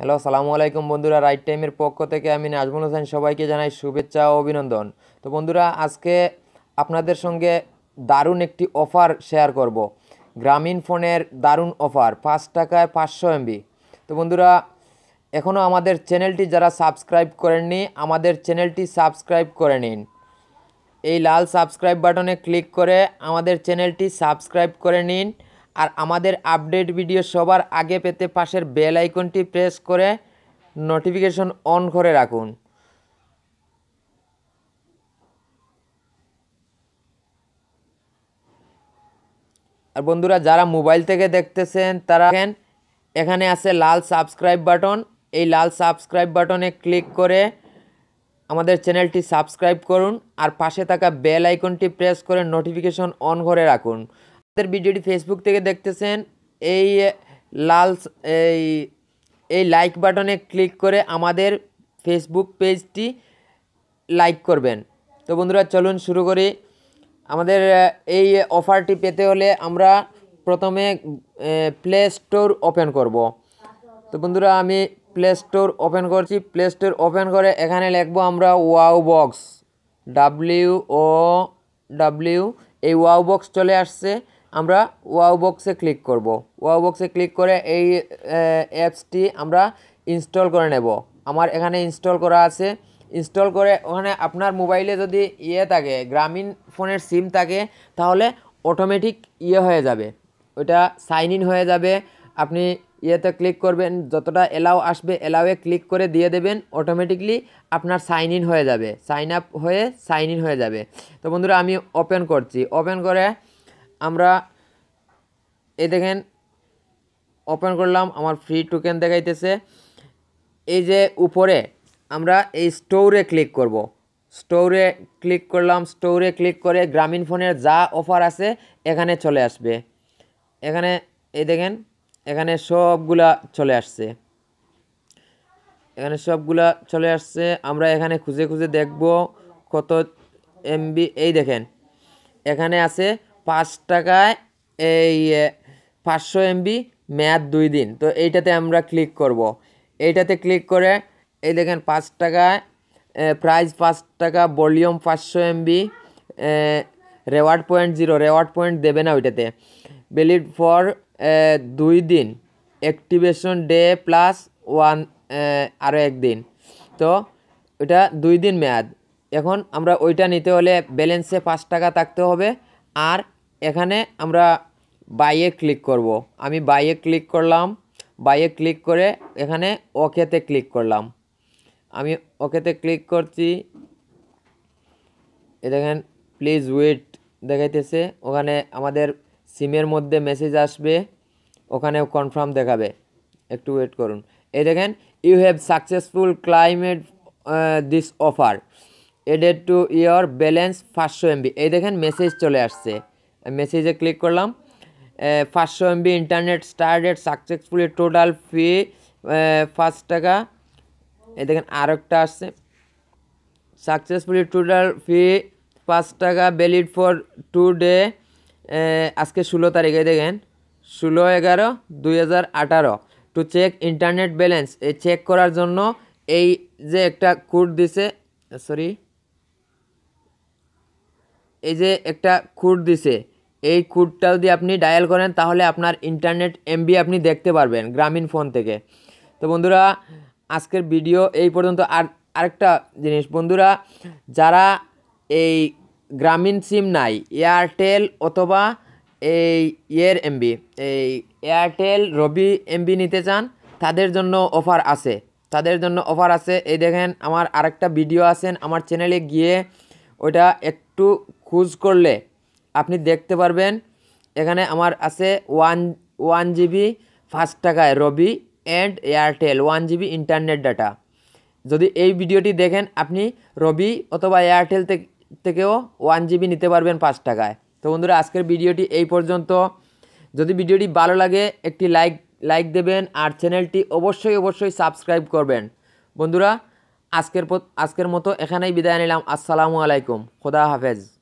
Hello সালামু আলাইকুম বন্ধুরা রাইট টাইমের পক্ষ থেকে আমি নাজমুল হোসেন সবাইকে জানাই শুভেচ্ছা ও অভিনন্দন তো বন্ধুরা আজকে আপনাদের সঙ্গে দারুণ একটি অফার শেয়ার করব। গ্রামীণ ফোনের দারুণ অফার পাঁচ টাকায় পাঁচশো এমবি তো বন্ধুরা এখনও আমাদের চ্যানেলটি যারা সাবস্ক্রাইব করেননি আমাদের চ্যানেলটি সাবস্ক্রাইব করে নিন এই লাল সাবস্ক্রাইব বাটনে ক্লিক করে আমাদের চ্যানেলটি সাবস্ক্রাইব করে নিন আর আমাদের আপডেট ভিডিও সবার আগে পেতে পাশের বেল আইকনটি প্রেস করে নোটিফিকেশন অন করে রাখুন আর বন্ধুরা যারা মোবাইল থেকে দেখতেছেন তারা এখানে আছে লাল সাবস্ক্রাইব বাটন এই লাল সাবস্ক্রাইব বাটনে ক্লিক করে আমাদের চ্যানেলটি সাবস্ক্রাইব করুন আর পাশে থাকা বেল আইকনটি প্রেস করে নোটিফিকেশন অন করে রাখুন ভিডিওটি ফেসবুক থেকে দেখতেছেন এই লাল এই এই লাইক বাটনে ক্লিক করে আমাদের ফেসবুক পেজটি লাইক করবেন তো বন্ধুরা চলুন শুরু করি আমাদের এই অফারটি পেতে হলে আমরা প্রথমে প্লে স্টোর ওপেন করব তো বন্ধুরা আমি প্লে স্টোর ওপেন করছি প্লে স্টোর ওপেন করে এখানে লিখবো আমরা wow box W O W এই ওয়াও বক্স চলে আসছে আমরা ওয়াও বক্সে ক্লিক করব ওয়াও বক্সে ক্লিক করে এই অ্যাপসটি আমরা ইনস্টল করে নেব আমার এখানে ইনস্টল করা আছে ইনস্টল করে ওখানে আপনার মোবাইলে যদি ইয়ে থাকে গ্রামীণ ফোনের সিম থাকে তাহলে অটোমেটিক ইয়ে হয়ে যাবে ওটা সাইন ইন হয়ে যাবে আপনি ইয়েতে ক্লিক করবেন যতটা এলাও আসবে এলাওয়ে ক্লিক করে দিয়ে দেবেন অটোমেটিকলি আপনার সাইন ইন হয়ে যাবে সাইন আপ হয়ে সাইন ইন হয়ে যাবে তো বন্ধুরা আমি ওপেন করছি ওপেন করে আমরা এ দেখেন ওপেন করলাম আমার ফ্রি টোকেন দেখাইতেছে এই যে উপরে আমরা এই স্টোরে ক্লিক করব। স্টোরে ক্লিক করলাম স্টোরে ক্লিক করে গ্রামীণ ফোনের যা অফার আছে এখানে চলে আসবে এখানে এই দেখেন এখানে সবগুলা চলে আসছে এখানে সবগুলা চলে আসছে আমরা এখানে খুঁজে খুঁজে দেখব কত এমবি এই দেখেন এখানে আছে পাঁচ টাকায় এই পাঁচশো এমবি মেয়াদ দুই দিন তো এইটাতে আমরা ক্লিক করব। এইটাতে ক্লিক করে এই দেখেন পাঁচ টাকায় প্রাইস পাঁচ টাকা ভলিউম পাঁচশো MB reward point zero reward point দেবে না ওইটাতে ভ্যালিড ফর দুই দিন অ্যাক্টিভেশন ডে প্লাস ওয়ান আরও একদিন তো ওইটা দুই দিন মেয়াদ এখন আমরা ওইটা নিতে হলে ব্যালেন্সে পাঁচ টাকা থাকতে হবে আর এখানে আমরা বাইয়ে ক্লিক করব। আমি বাইয়ে ক্লিক করলাম বাইয়ে ক্লিক করে এখানে ওকেতে ক্লিক করলাম আমি ওকেতে ক্লিক করছি এ দেখেন প্লিজ ওয়েট দেখাইতেছে ওখানে আমাদের সিমের মধ্যে মেসেজ আসবে ওখানেও কনফার্ম দেখাবে একটু ওয়েট করুন এই দেখেন you have successful claimed this offer added to your balance পাঁচশো এমবি এই দেখেন মেসেজ চলে আসছে মেসেজে ক্লিক করলাম পাঁচশো MB internet started successfully total fee পাঁচ টাকা এই দেখেন আর একটা আসছে সাকসেসফুলি টোটাল ফি পাঁচ টাকা ভ্যালিড ফর টু ডে আজকে ষোলো তারিখে দেখেন ষোলো এগারো দুই হাজার আঠারো টু চেক ইন্টারনেট ব্যালেন্স এই চেক করার জন্য এই যে একটা কোড দিছে সরি এই যে একটা কোড দিছে এই কোডটা যদি আপনি ডায়াল করেন তাহলে আপনার ইন্টারনেট এমবি আপনি দেখতে পারবেন গ্রামীণ ফোন থেকে তো বন্ধুরা আজকের ভিডিও এই পর্যন্ত আর আরেকটা জিনিস বন্ধুরা যারা এই গ্রামীণ সিম নাই এয়ারটেল অথবা এই ইয়ের এমবি এই এয়ারটেল রবি এমবি নিতে চান তাদের জন্য অফার আছে তাদের জন্য অফার আছে এই দেখেন আমার আরেকটা ভিডিও আছেন আমার চ্যানেলে গিয়ে ওটা একটু খুঁজ করলে আপনি দেখতে পারবেন এখানে আমার আছে ওয়ান ওয়ান জিবি ফার্স্ট টাকায় Robi and Airtel one GB internet data যদি এই ভিডিওটি দেখেন আপনি রবি অথবা এয়ারটেল থেকেও ওয়ান জিবি নিতে পারবেন পাঁচ টাকায় তো বন্ধুরা আজকের ভিডিওটি এই পর্যন্ত যদি ভিডিওটি ভালো লাগে একটি লাইক লাইক দেবেন আর চ্যানেলটি অবশ্যই অবশ্যই সাবস্ক্রাইব করবেন বন্ধুরা আজকের আজকের মতো এখানেই বিদায় নিলাম আসসালামু আলাইকুম খোদা হাফেজ